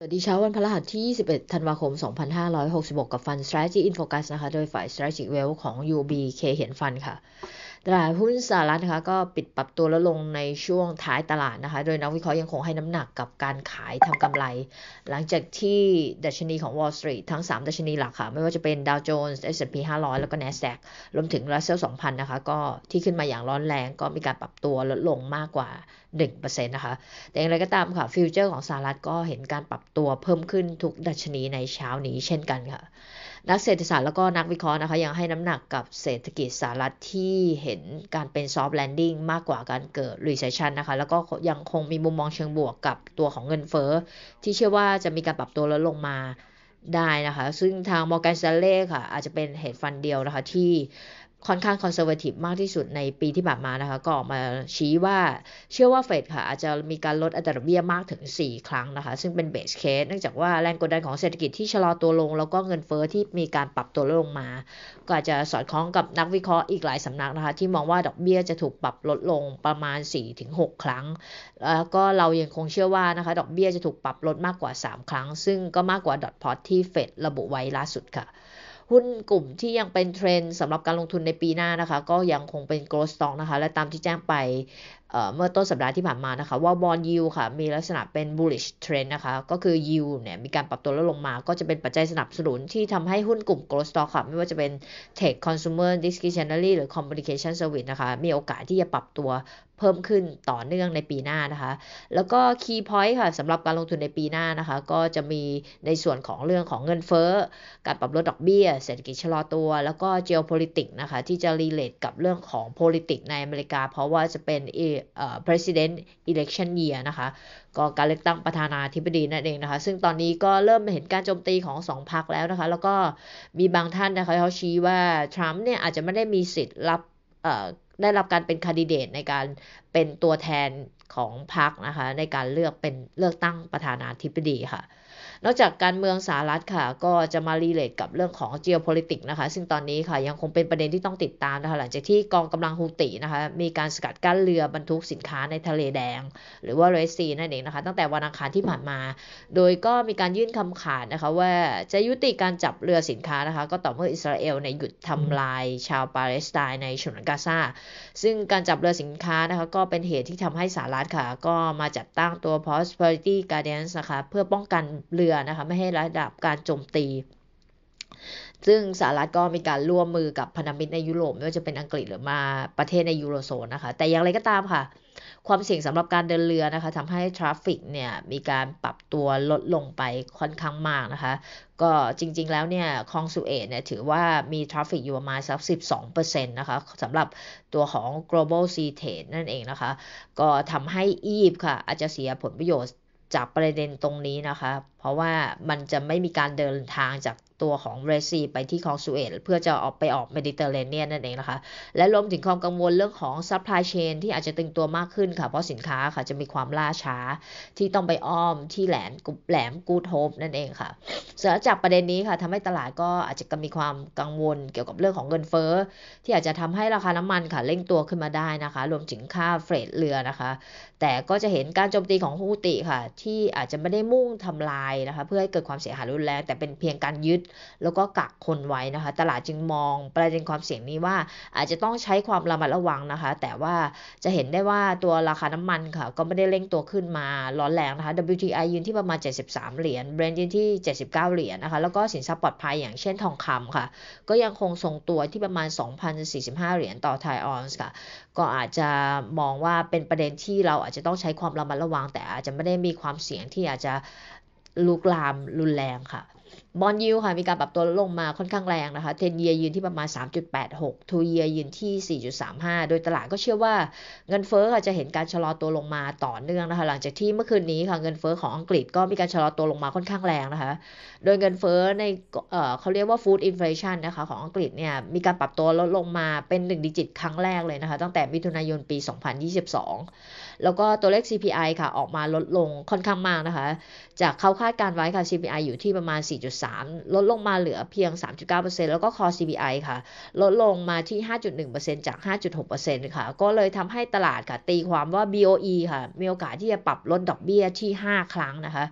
สวัสดีเช้าวันพฤหัสที่ 21 ธันวาคม 2566 กับฟัน Strategy in Focus นะคะ โดยฝ่าย Strategic Wealth ของ UB k เห็นฟันค่ะตลาดหุ้นสหรัฐนะคะ ก็ปิดปรับตัวลดลงในช่วงท้ายตลาดนะคะ โดยนักวิเคราะห์ยังคงให้น้ำหนักกับการขายทำกำไร หลังจากที่ดัชนีของ Wall Street ทั้ง 3 ดัชนีหลักค่ะ ไม่ว่าจะเป็น Dow Jones S&P 500 แล้วก็ NASDAQ รวมถึง Russell 2000นะคะ ก็ที่ขึ้นมาอย่างร้อนแรงก็มีการปรับตัวลดลงมากกว่า1%นะคะ แต่อย่างไรก็ตามค่ะฟิวเจอร์ของสหรัฐก็เห็นการปรับตัวเพิ่มขึ้นทุกดัชนีในเช้านี้เช่นกันค่ะนักเศรษฐศาสตร์แล้วก็นักวิเคราะห์นะคะ ยังให้น้ำหนักกับเศรษฐกิจสหรัฐที่เห็นการเป็นซอฟต์แลนดิ้งมากกว่าการเกิดรีเซชชันนะคะ แล้วก็ยังคงมีมุมมองเชิงบวกกับตัวของเงินเฟ้อที่เชื่อว่าจะมีการปรับตัวลดลงมาได้นะคะ ซึ่งทางอร์แกนสแตลเล่ค่ะอาจจะเป็นเหตุฟันเดียวนะคะที่ค่อนข้างคอนเซอร์เวทีฟมากที่สุดในปีที่ผ่านมานะคะ ก็ออกมาชี้ว่าเชื่อว่าเฟดค่ะ อาจจะมีการลดอัตราดอกเบี้ยมากถึง 4 ครั้งนะคะ ซึ่งเป็นเบสเคสเนื่องจากว่าแรงกดดันของเศรษฐกิจที่ชะลอตัวลง แล้วก็เงินเฟอ้อที่มีการปรับตัวลงมา ก็อาจจะสอดคล้องกับนักวิเคราะห์อีกหลายสำนักนะคะ ที่มองว่าดอกเบี้ยจะถูกปรับลดลงประมาณ4-6ครั้งแล้วก็เรายังคงเชื่อว่านะคะ ดอกเบี้ยจะถูกปรับลดมากกว่า3ครั้ง ซึ่งก็มากกว่าดอทพอตที่เฟดระบุไว้ล่าสุดค่ะหุ้นกลุ่มที่ยังเป็นเทรนด์สำหรับการลงทุนในปีหน้านะคะ ก็ยังคงเป็นโกลด์สต็อกนะคะ และตามที่แจ้งไปเมื่อต้นสัปดาห์ที่ผ่านมานะคะว่าบอลยูค่ะมีลักษณะเป็น bullish trend นะคะก็คือยูเนี่ยมีการปรับตัวลดลงมาก็จะเป็นปัจจัยสนับสนุนที่ทำให้หุ้นกลุ่ม growth stock ค่ะไม่ว่าจะเป็น tech consumer discretionary หรือ communication service นะคะมีโอกาสที่จะปรับตัวเพิ่มขึ้นต่อเนื่องในปีหน้านะคะ แล้วก็ key point ค่ะสำหรับการลงทุนในปีหน้านะคะ ก็จะมีในส่วนของเรื่องของเงินเฟ้อการปรับลดดอกเบี้ยเศรษฐกิจชะลอตัว แล้วก็ geopolitics นะคะที่จะ relate กับเรื่องของ politics ในอเมริกา เพราะว่าจะเป็นเอ president election year นะคะ ก็การเลือกตั้งประธานาธิบดีนั่นเองนะคะ ซึ่งตอนนี้ก็เริ่มเห็นการโจมตีของสองพรรคแล้วนะคะ แล้วก็มีบางท่านนะคะ เขาชี้ว่า ทรัมป์เนี่ยอาจจะไม่ได้มีสิทธิ์รับได้รับการเป็นคนดิเดตในการเป็นตัวแทนของพรรคนะคะ ในการเลือกเป็นเลือกตั้งประธานาธิบดีค่ะนอกจากการเมืองสหรัฐค่ะก็จะมารีเลทกับเรื่องของ geopolitics นะคะ ซึ่งตอนนี้ค่ะยังคงเป็นประเด็นที่ต้องติดตามนะคะหลังจากที่กองกำลังฮูตินะคะมีการสกัดกั้นเรือบรรทุกสินค้าในทะเลแดง หรือว่าเรซีนั่นเองนะคะ ตั้งแต่วันอังคารที่ผ่านมา โดยก็มีการยื่นคำขาดนะคะว่าจะยุติการจับเรือสินค้านะคะ ก็ต่อเมื่ออิสราเอลในหยุดทำลายชาวปาเลสไตน์ในชนกาซาซึ่งการจับเรือสินค้านะคะก็เป็นเหตุที่ทำให้สหรัฐค่ะก็มาจัดตั้งตัว prosperity g u a r d i a n s นะคะเพื่อป้องกันเรือือนะคะไม่ให้ระดับการโจมตี ซึ่งสหรัฐก็มีการร่วมมือกับพันธมิตรในยุโรปไม่ว่าจะเป็นอังกฤษหรือมาประเทศในยูโรโซนนะคะ แต่อย่างไรก็ตามค่ะ ความเสี่ยงสำหรับการเดินเรือนะคะทำให้ทราฟฟิกเนี่ยมีการปรับตัวลดลงไปค่อนข้างมากนะคะ ก็จริงๆแล้วเนี่ยคองสุเอตเนี่ยถือว่ามีทราฟฟิกอยู่ประมาณสัก 12%นะคะสำหรับตัวของ global sea trade นั่นเองนะคะ ก็ทำให้อียิปต์ค่ะอาจจะเสียผลประโยชน์จากประเด็นตรงนี้นะคะเพราะว่ามันจะไม่มีการเดินทางจากตัวของเรซีไปที่คลองสุเอตเพื่อจะออกไปออกเมดิเตอร์เรเนียนนั่นเองนะคะ และรวมถึงความกังวลเรื่องของซัพพลายเชนที่อาจจะตึงตัวมากขึ้นค่ะ เพราะสินค้าค่ะจะมีความล่าช้า ที่ต้องไปอ้อมที่แหลมกุแหลมกูโทบนั่นเองค่ะ เสียจากประเด็นนี้ค่ะทำให้ตลาดก็อาจจะมีความกังวลเกี่ยวกับเรื่องของเงินเฟ้อ ที่อาจจะทำให้ราคาน้ำมันค่ะเร่งตัวขึ้นมาได้นะคะ รวมถึงค่าเฟรดเรือนะคะ แต่ก็จะเห็นการโจมตีของฮูติค่ะ ที่อาจจะไม่ได้มุ่งทำลายนะคะ เพื่อให้เกิดความเสียหายรุนแรงแต่เป็นเพียงการยึดแล้วก็กักคนไว้นะคะ ตลาดจึงมองประเด็นความเสี่ยงนี้ว่า อาจจะต้องใช้ความระมัดระวังนะคะ แต่ว่าจะเห็นได้ว่าตัวราคาน้ำมันค่ะ ก็ไม่ได้เร่งตัวขึ้นมาร้อนแรงนะคะ WTI ยืนที่ประมาณ 73 เหรียญ Brent ยืนที่ 79 เหรียญนนะคะ แล้วก็สินทรัพย์ปลอดภัยอย่างเช่นทองคำค่ะ ก็ยังคงทรงตัวที่ประมาณ 2,045 เหรียญต่อไทออนส์ค่ะ ก็อาจจะมองว่าเป็นประเด็นที่เราอาจจะต้องใช้ความระมัดระวัง แต่อาจจะไม่ได้มีความเสี่ยงที่อาจจะลุกลามรุนแรงค่ะบอลยูค่ะมีการปรับตัวลงมาค่อนข้างแรงนะคะเทนเดียืนที่ประมาณ 3.86ทูเยียืนที่ 4.35 โดยตลาดก็เชื่อว่าเงินเฟ้อค่ะจะเห็นการชะลอตัวลงมาต่อเนื่องนะคะหลังจากที่เมื่อคืนนี้ค่ะเงินเฟ้อของอังกฤษก็มีการชะลอตัวลงมาค่อนข้างแรงนะคะโดยเงินเฟ้อในเเขาเรียกว่าฟู้ดอินฟลชันนะคะของอังกฤษเนี่ยมีการปรับตัวลดลงมาเป็น1ดิจิตครั้งแรกเลยนะคะตั้งแต่มิถุนายนปี 2022แล้วก็ตัวเลข CPI ค่ะออกมาลดลงค่อนข้างมากนะคะ จากเขาคาดการไว้ค่ะ CPI อยู่ที่ประมาณ 4.3 ลดลงมาเหลือเพียง 3.9%แล้วก็ Core CPI ค่ะ ลดลงมาที่ 5.1%จาก 5.6%ค่ะ ก็เลยทำให้ตลาดค่ะ ตีความว่า BOE ค่ะ มีโอกาสที่จะปรับลดดอกเบี้ยที่ 5 ครั้งนะคะ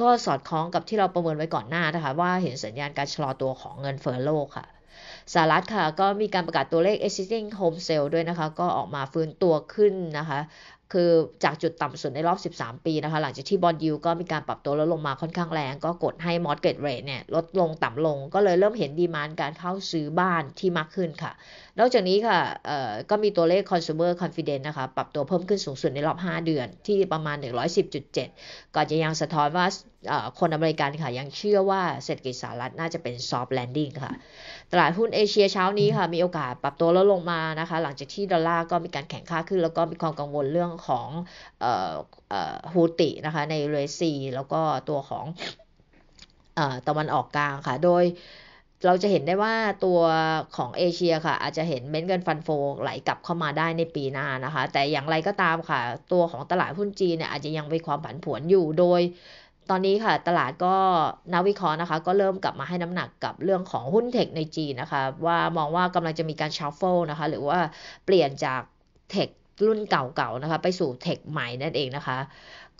ก็สอดคล้องกับที่เราประเมินไว้ก่อนหน้านะคะ ว่าเห็นสัญญาณการชะลอตัวของเงินเฟ้อโลกค่ะสหรัฐค่ะ ก็มีการประกาศตัวเลข existing home sale ด้วยนะคะ ก็ออกมาฟื้นตัวขึ้นนะคะคือจากจุดต่ำสุดในรอบ 13 ปีนะคะหลังจากที่บอลยูก็มีการปรับตัวลดลงมาค่อนข้างแรงก็กดให้มอสเกตเรทเนี่ยลดลงต่ำลงก็เลยเริ่มเห็นดีมานการเข้าซื้อบ้านที่มากขึ้นค่ะ นอกจากนี้ค่ะก็มีตัวเลข consumer confidence นะคะปรับตัวเพิ่มขึ้นสูงสุดในรอบ 5 เดือนที่ประมาณ 110.7 ก่อนจะยังสะท้อนว่าคนอเมริกันค่ะยังเชื่อว่าเศรษฐกิจสหรัฐน่าจะเป็นซอฟต์แลนดิ้งค่ะตลาดหุ้นเอเชียเช้านี้ค่ะมีโอกาสปรับตัวลดลงมานะคะ หลังจากที่ดอลลาร์ก็มีการแข่งค่าขึ้น แล้วก็มีความกังวลเรื่องของฮูตินะคะในเรซีแล้วก็ตัวของตะวันออกกลางค่ะ โดยเราจะเห็นได้ว่าตัวของเอเชียค่ะอาจจะเห็นเม้นเงินฟันโฟไหลกลับเข้ามาได้ในปีหน้านะคะแต่อย่างไรก็ตามค่ะ ตัวของตลาดหุ้นจีนเนี่ยอาจจะยังมีความผันผวนอยู่โดยตอนนี้ค่ะ ตลาดก็นักวิเคราะห์นะคะ ก็เริ่มกลับมาให้น้ำหนักกับเรื่องของหุ้นเทคในจีนนะคะ ว่ามองว่ากำลังจะมีการช์ฟเฟลนะคะ หรือว่าเปลี่ยนจากเทครุ่นเก่าๆนะคะ ไปสู่เทคใหม่นั่นเองนะคะ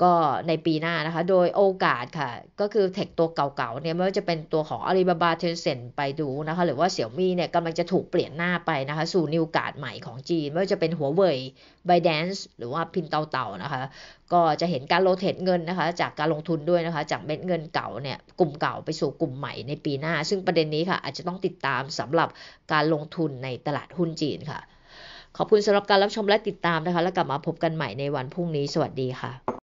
ก็ในปีหน้านะคะ โดยโอกาสค่ะ ก็คือเทคตัวเก่าๆเนี่ยไม่ว่าจะเป็นตัวของ Alibaba Tencent ไปดูนะคะ หรือว่า Xiaomi เนี่ยกำลังจะถูกเปลี่ยนหน้าไปนะคะ สู่นิวการ์ดใหม่ของจีน ไม่ว่าจะเป็น Huawei ByteDance หรือว่าพินเตาเต่านะคะ ก็จะเห็นการโรเตทเงินนะคะ จากการลงทุนด้วยนะคะจากเม็ดเงินเก่าเนี่ยกลุ่มเก่าไปสู่กลุ่มใหม่ในปีหน้า ซึ่งประเด็นนี้ค่ะอาจจะต้องติดตามสำหรับการลงทุนในตลาดหุ้นจีนค่ะขอบคุณสำหรับการรับชมและติดตามนะคะแล้วกลับมาพบกันใหม่ในวันพรุ่งนี้ สวัสดีค่ะ